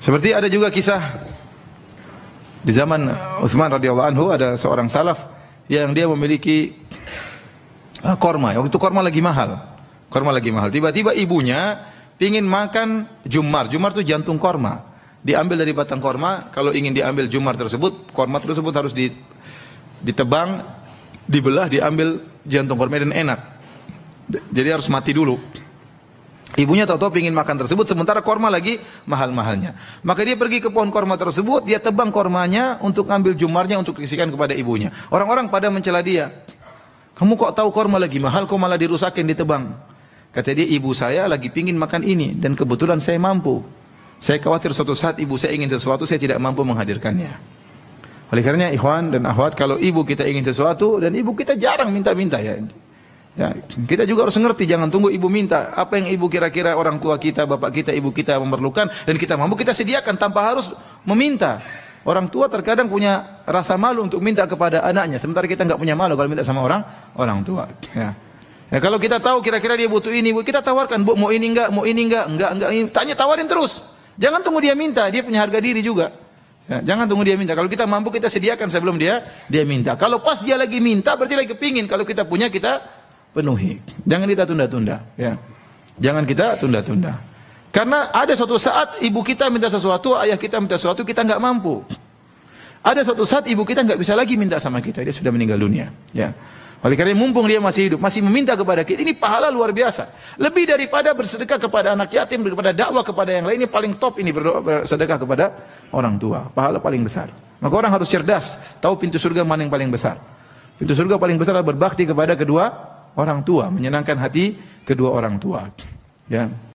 Seperti ada juga kisah di zaman Uthman radhiyallahu anhu ada seorang salaf yang dia memiliki eh, korma. Ya, waktu itu korma lagi mahal. Korma lagi mahal. Tiba-tiba ibunya ingin makan jumar. Jumar itu jantung korma. Diambil dari batang korma. Kalau ingin diambil jumar tersebut, korma tersebut harus ditebang, dibelah, diambil jantung korma dan enak. Jadi harus mati dulu. Ibunya tahu-tahu ingin makan tersebut, sementara korma lagi mahal-mahalnya. Maka dia pergi ke pohon korma tersebut, dia tebang kormanya untuk ngambil jumarnya untuk diisikan kepada ibunya. Orang-orang pada mencela dia. Kamu kok tahu korma lagi mahal, kok malah dirusakin ditebang? Kata dia, ibu saya lagi pingin makan ini dan kebetulan saya mampu. Saya khawatir suatu saat ibu saya ingin sesuatu, saya tidak mampu menghadirkannya. Oleh karenanya, ikhwan dan akhwat, kalau ibu kita ingin sesuatu dan ibu kita jarang minta-minta ya. Ya, kita juga harus ngerti, jangan tunggu ibu minta. Apa yang ibu kira-kira orang tua kita, bapak kita, ibu kita memerlukan dan kita mampu kita sediakan tanpa harus meminta. Orang tua terkadang punya rasa malu untuk minta kepada anaknya, sementara kita nggak punya malu kalau minta sama orang orang tua. Ya. Ya, kalau kita tahu kira-kira dia butuh ini, kita tawarkan, bu mau ini nggak mau ini nggak nggak enggak, ini. tanya tawarin terus. Jangan tunggu dia minta, dia punya harga diri juga. Ya, jangan tunggu dia minta. Kalau kita mampu kita sediakan sebelum dia dia minta. Kalau pas dia lagi minta berarti lagi kepingin. Kalau kita punya kita penuhi. Jangan kita tunda-tunda, ya. Jangan kita tunda-tunda. Karena ada suatu saat ibu kita minta sesuatu, ayah kita minta sesuatu, kita nggak mampu. Ada suatu saat ibu kita nggak bisa lagi minta sama kita, dia sudah meninggal dunia. Ya. Oleh karena mumpung dia masih hidup, masih meminta kepada kita, ini pahala luar biasa. Lebih daripada bersedekah kepada anak yatim, kepada dakwah kepada yang lain, ini paling top ini berdoa, bersedekah kepada orang tua. Pahala paling besar. Maka orang harus cerdas, tahu pintu surga mana yang paling besar. Pintu surga paling besar adalah berbakti kepada kedua orang tua, menyenangkan hati kedua orang tua. Ya.